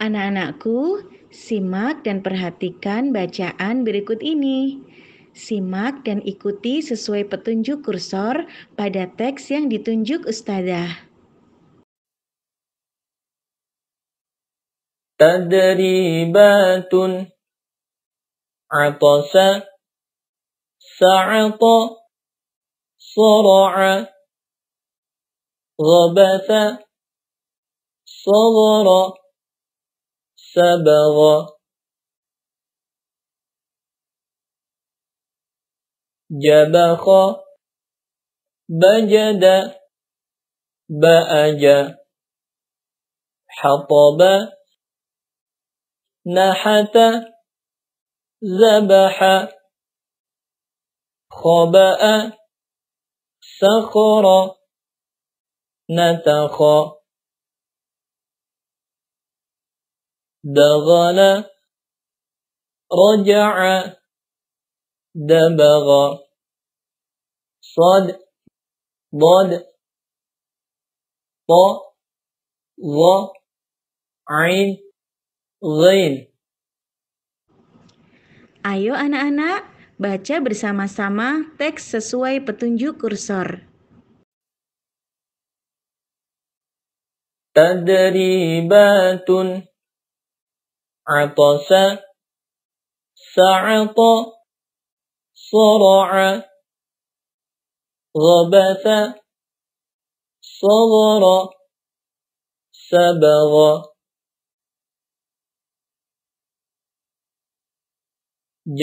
Anak-anakku, simak dan perhatikan bacaan berikut ini. Simak dan ikuti sesuai petunjuk kursor pada teks yang ditunjuk ustazah. Tadribatun Atasa Sa'ata Sara'a Ghabasa Sagara سبغ جبخ بجد بأج حطب نحت ذبح خبأ سخر نتخ دغل رجع دبغ صد ضد ط ظ عين غين Ayo anak-anak, baca bersama-sama teks sesuai petunjuk kursor. Tadribatun عطس سعط صرع غبث صغر سبغ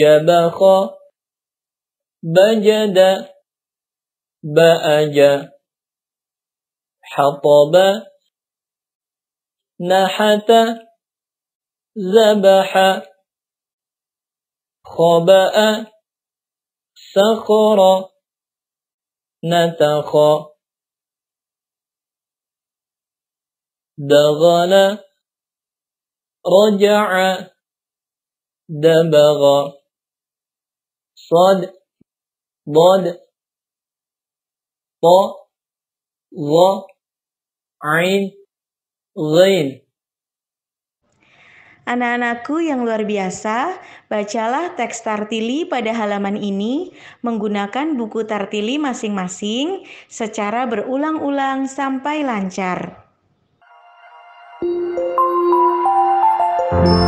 جبخ بجد بأج حطب نحت ذبح خبأ سخر نتخ دغل رجع دبغ صد ضد ط ظ عين غين Anak-anakku yang luar biasa, bacalah teks Tartili pada halaman ini menggunakan buku Tartili masing-masing secara berulang-ulang sampai lancar. Thank you.